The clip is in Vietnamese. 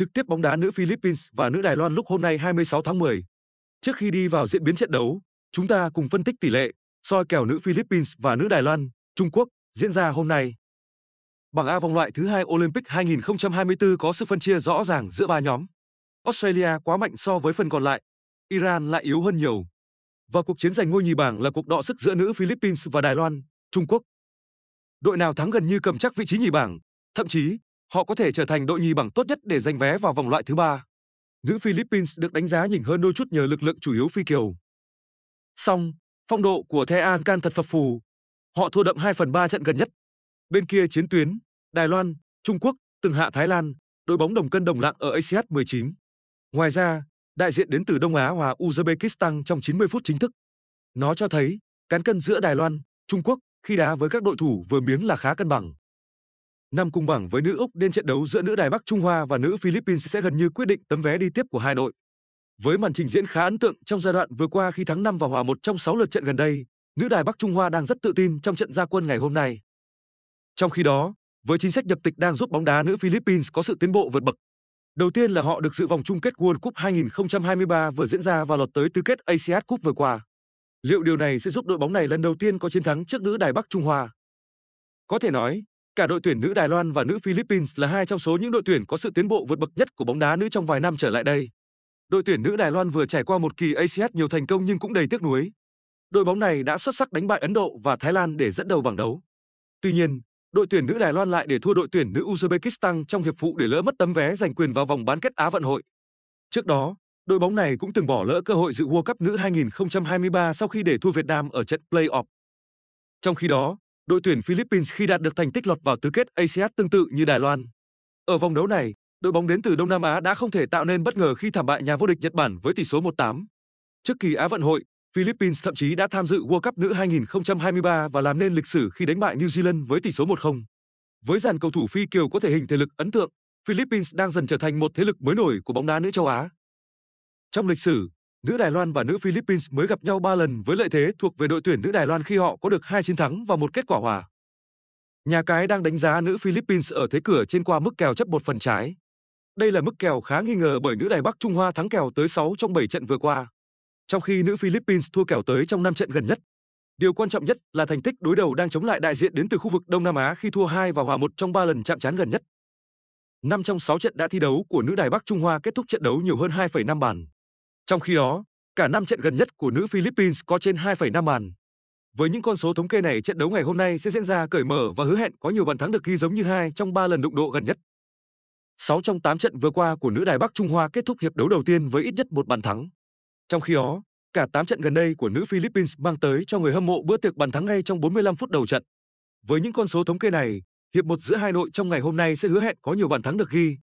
trực tiếp bóng đá nữ Philippines và nữ Đài Loan lúc hôm nay 26 tháng 10. Trước khi đi vào diễn biến trận đấu, chúng ta cùng phân tích tỷ lệ, soi kèo nữ Philippines và nữ Đài Loan, Trung Quốc diễn ra hôm nay. Bảng A vòng loại thứ hai Olympic 2024 có sự phân chia rõ ràng giữa ba nhóm. Australia quá mạnh so với phần còn lại, Iran lại yếu hơn nhiều. Và cuộc chiến giành ngôi nhì bảng là cuộc đọ sức giữa nữ Philippines và Đài Loan, Trung Quốc. Đội nào thắng gần như cầm chắc vị trí nhì bảng, thậm chí Họ có thể trở thành đội nhì bảng tốt nhất để giành vé vào vòng loại thứ ba. Nữ Philippines được đánh giá nhỉnh hơn đôi chút nhờ lực lượng chủ yếu phi kiều. Song, phong độ của The An Can thật phập phù. Họ thua đậm 2 phần 3 trận gần nhất. Bên kia chiến tuyến, Đài Loan, Trung Quốc từng hạ Thái Lan, đội bóng đồng cân đồng lạng ở ASEAN 19. Ngoài ra, đại diện đến từ Đông Á hòa Uzbekistan trong 90 phút chính thức. Nó cho thấy, cán cân giữa Đài Loan, Trung Quốc khi đá với các đội thủ vừa miếng là khá cân bằng. Nằm cùng bảng với nữ Úc nên trận đấu giữa nữ Đài Bắc Trung Hoa và nữ Philippines sẽ gần như quyết định tấm vé đi tiếp của hai đội. Với màn trình diễn khá ấn tượng trong giai đoạn vừa qua khi thắng 5 và hòa 1 trong 6 lượt trận gần đây, nữ Đài Bắc Trung Hoa đang rất tự tin trong trận gia quân ngày hôm nay. Trong khi đó, với chính sách nhập tịch đang giúp bóng đá nữ Philippines có sự tiến bộ vượt bậc. Đầu tiên là họ được dự vòng chung kết World Cup 2023 vừa diễn ra và lọt tới tứ kết Asiad Cup vừa qua. Liệu điều này sẽ giúp đội bóng này lần đầu tiên có chiến thắng trước nữ Đài Bắc Trung Hoa? Có thể nói, Cả đội tuyển nữ Đài Loan và nữ Philippines là hai trong số những đội tuyển có sự tiến bộ vượt bậc nhất của bóng đá nữ trong vài năm trở lại đây. Đội tuyển nữ Đài Loan vừa trải qua một kỳ ASEAN nhiều thành công nhưng cũng đầy tiếc nuối. Đội bóng này đã xuất sắc đánh bại Ấn Độ và Thái Lan để dẫn đầu bảng đấu. Tuy nhiên, đội tuyển nữ Đài Loan lại để thua đội tuyển nữ Uzbekistan trong hiệp phụ để lỡ mất tấm vé giành quyền vào vòng bán kết Á vận hội. Trước đó, đội bóng này cũng từng bỏ lỡ cơ hội dự World Cup nữ 2023 sau khi để thua Việt Nam ở trận play-off. Trong khi đó, đội tuyển Philippines khi đạt được thành tích lọt vào tứ kết ASEAN tương tự như Đài Loan. Ở vòng đấu này, đội bóng đến từ Đông Nam Á đã không thể tạo nên bất ngờ khi thảm bại nhà vô địch Nhật Bản với tỷ số 1-8. Trước kỳ Á vận hội, Philippines thậm chí đã tham dự World Cup nữ 2023 và làm nên lịch sử khi đánh bại New Zealand với tỷ số 1-0. Với dàn cầu thủ Phi Kiều có thể hình thể lực ấn tượng, Philippines đang dần trở thành một thế lực mới nổi của bóng đá nữ châu Á. Trong lịch sử, nữ Đài Loan và nữ Philippines mới gặp nhau 3 lần với lợi thế thuộc về đội tuyển nữ Đài Loan khi họ có được 2 chiến thắng và một kết quả hòa. Nhà cái đang đánh giá nữ Philippines ở thế cửa trên qua mức kèo chấp một phần trái. Đây là mức kèo khá nghi ngờ bởi nữ Đài Bắc Trung Hoa thắng kèo tới 6 trong 7 trận vừa qua, trong khi nữ Philippines thua kèo tới trong 5 trận gần nhất. Điều quan trọng nhất là thành tích đối đầu đang chống lại đại diện đến từ khu vực Đông Nam Á khi thua 2 và hòa 1 trong 3 lần chạm trán gần nhất. 5 trong 6 trận đã thi đấu của nữ Đài Bắc Trung Hoa kết thúc trận đấu nhiều hơn 2,5 bàn. Trong khi đó, cả năm trận gần nhất của nữ Philippines có trên 2,5 bàn. Với những con số thống kê này, trận đấu ngày hôm nay sẽ diễn ra cởi mở và hứa hẹn có nhiều bàn thắng được ghi giống như hai trong 3 lần đụng độ gần nhất. 6 trong 8 trận vừa qua của nữ Đài Bắc Trung Hoa kết thúc hiệp đấu đầu tiên với ít nhất một bàn thắng. Trong khi đó, cả 8 trận gần đây của nữ Philippines mang tới cho người hâm mộ bữa tiệc bàn thắng ngay trong 45 phút đầu trận. Với những con số thống kê này, hiệp một giữa hai đội trong ngày hôm nay sẽ hứa hẹn có nhiều bàn thắng được ghi,